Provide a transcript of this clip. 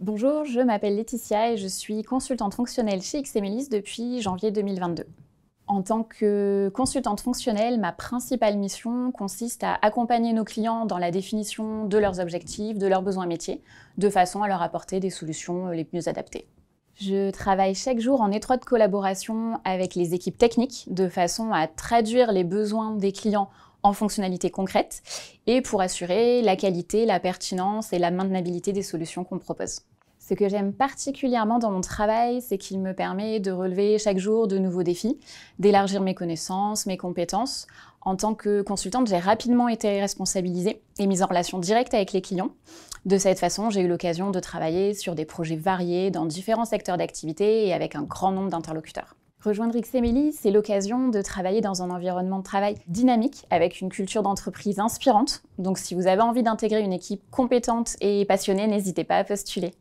Bonjour, je m'appelle Laetitia et je suis consultante fonctionnelle chez XMLIS depuis janvier 2022. En tant que consultante fonctionnelle, ma principale mission consiste à accompagner nos clients dans la définition de leurs objectifs, de leurs besoins métiers, de façon à leur apporter des solutions euh, les mieux adaptées. Je travaille chaque jour en étroite collaboration avec les équipes techniques de façon à traduire les besoins des clients en fonctionnalités concrètes et pour assurer la qualité, la pertinence et la maintenabilité des solutions qu'on propose. Ce que j'aime particulièrement dans mon travail, c'est qu'il me permet de relever chaque jour de nouveaux défis, d'élargir mes connaissances, mes compétences. En tant que consultante, j'ai rapidement été responsabilisée et mise en relation directe avec les clients. De cette façon, j'ai eu l'occasion de travailler sur des projets variés dans différents secteurs d'activité et avec un grand nombre d'interlocuteurs. Rejoindre XMLI, c'est l'occasion de travailler dans un environnement de travail dynamique, avec une culture d'entreprise inspirante. Donc si vous avez envie d'intégrer une équipe compétente et passionnée, n'hésitez pas à postuler.